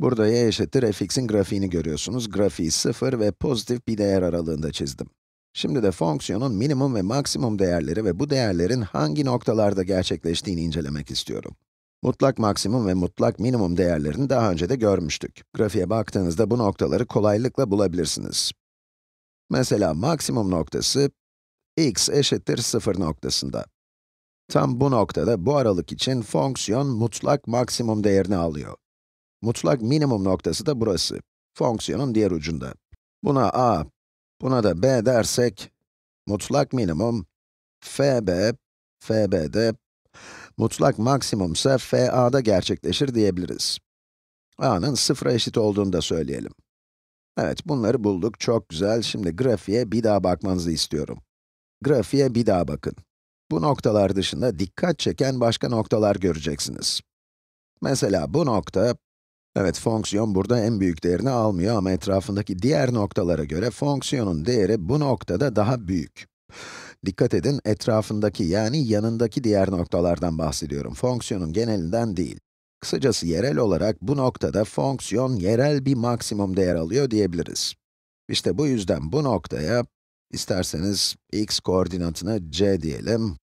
Burada y eşittir fx'in grafiğini görüyorsunuz. Grafiği 0 ve pozitif bir değer aralığında çizdim. Şimdi de fonksiyonun minimum ve maksimum değerleri ve bu değerlerin hangi noktalarda gerçekleştiğini incelemek istiyorum. Mutlak maksimum ve mutlak minimum değerlerini daha önce de görmüştük. Grafiğe baktığınızda bu noktaları kolaylıkla bulabilirsiniz. Mesela maksimum noktası, x eşittir 0 noktasında. Tam bu noktada bu aralık için fonksiyon mutlak maksimum değerini alıyor. Mutlak minimum noktası da burası. Fonksiyonun diğer ucunda. Buna a, buna da b dersek, mutlak minimum fb, fb'de, mutlak maksimum ise fa'da gerçekleşir diyebiliriz. a'nın sıfıra eşit olduğunu da söyleyelim. Evet, bunları bulduk. Çok güzel. Şimdi grafiğe bir daha bakmanızı istiyorum. Grafiğe bir daha bakın. Bu noktalar dışında dikkat çeken başka noktalar göreceksiniz. Mesela bu nokta, Evet, fonksiyon burada en büyük değerini almıyor ama etrafındaki diğer noktalara göre fonksiyonun değeri bu noktada daha büyük. Dikkat edin, etrafındaki yani yanındaki diğer noktalardan bahsediyorum. Fonksiyonun genelinden değil. Kısacası yerel olarak bu noktada fonksiyon yerel bir maksimum değer alıyor diyebiliriz. İşte bu yüzden bu noktaya, isterseniz x koordinatını c diyelim.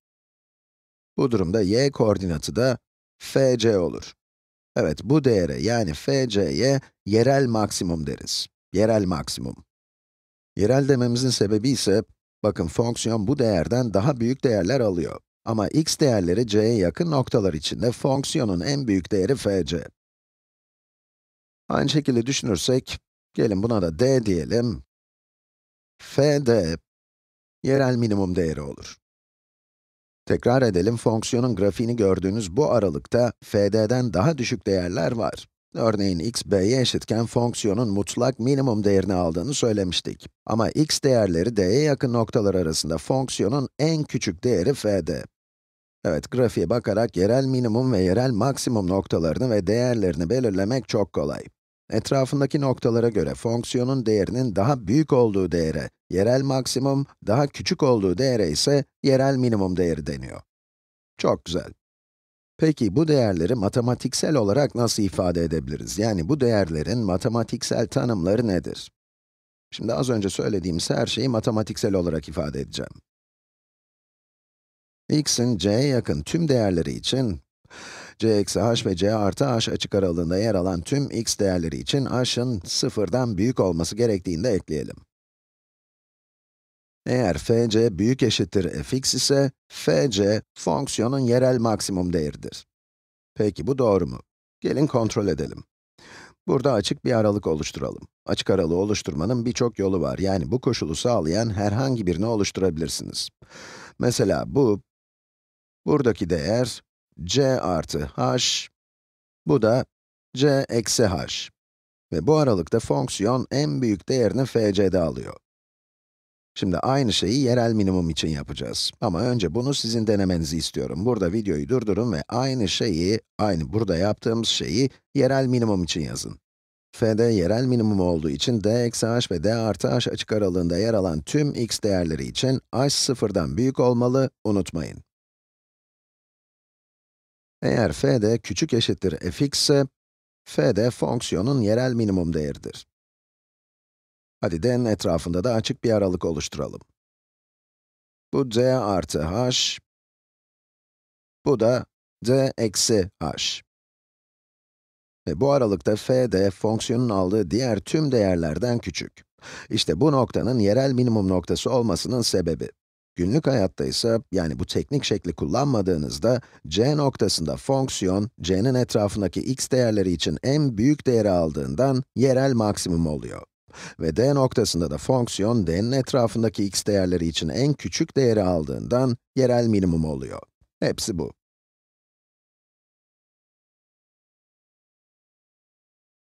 Bu durumda y koordinatı da fc olur. Evet, bu değere yani fc'ye yerel maksimum deriz. Yerel maksimum. Yerel dememizin sebebi ise, bakın fonksiyon bu değerden daha büyük değerler alıyor. Ama x değerleri c'ye yakın noktalar içinde fonksiyonun en büyük değeri fc. Aynı şekilde düşünürsek, gelin buna da d diyelim. fd, yerel minimum değeri olur. Tekrar edelim, fonksiyonun grafiğini gördüğünüz bu aralıkta fd'den daha düşük değerler var. Örneğin x b'ye eşitken fonksiyonun mutlak minimum değerini aldığını söylemiştik. Ama x değerleri d'ye yakın noktalar arasında fonksiyonun en küçük değeri fd. Evet, grafiğe bakarak yerel minimum ve yerel maksimum noktalarını ve değerlerini belirlemek çok kolay. Etrafındaki noktalara göre fonksiyonun değerinin daha büyük olduğu değere Yerel maksimum, daha küçük olduğu değere ise yerel minimum değeri deniyor. Çok güzel. Peki bu değerleri matematiksel olarak nasıl ifade edebiliriz? Yani bu değerlerin matematiksel tanımları nedir? Şimdi az önce söylediğimiz her şeyi matematiksel olarak ifade edeceğim. x'in c'ye yakın tüm değerleri için, c eksi h ve c artı h açık aralığında yer alan tüm x değerleri için h'ın sıfırdan büyük olması gerektiğini de ekleyelim. Eğer fc büyük eşittir fx ise, fc fonksiyonun yerel maksimum değeridir. Peki bu doğru mu? Gelin kontrol edelim. Burada açık bir aralık oluşturalım. Açık aralığı oluşturmanın birçok yolu var. Yani bu koşulu sağlayan herhangi birini oluşturabilirsiniz. Mesela bu, buradaki değer c artı h, bu da c eksi h. Ve bu aralıkta fonksiyon en büyük değerini fc'de alıyor. Şimdi aynı şeyi yerel minimum için yapacağız. Ama önce bunu sizin denemenizi istiyorum. Burada videoyu durdurun ve aynı şeyi, aynı burada yaptığımız şeyi yerel minimum için yazın. F'de yerel minimum olduğu için d eksi h ve d artı h açık aralığında yer alan tüm x değerleri için h sıfırdan büyük olmalı, unutmayın. Eğer f'de küçük eşittir fx ise, f'de fonksiyonun yerel minimum değeridir. Hadi d'nin etrafında da açık bir aralık oluşturalım. Bu z artı h, bu da z eksi h. Ve bu aralıkta f de fonksiyonun aldığı diğer tüm değerlerden küçük. İşte bu noktanın yerel minimum noktası olmasının sebebi. Günlük hayatta ise, yani bu teknik şekli kullanmadığınızda, c noktasında fonksiyon, c'nin etrafındaki x değerleri için en büyük değeri aldığından yerel maksimum oluyor ve d noktasında da fonksiyon d'nin etrafındaki x değerleri için en küçük değeri aldığından yerel minimum oluyor. Hepsi bu.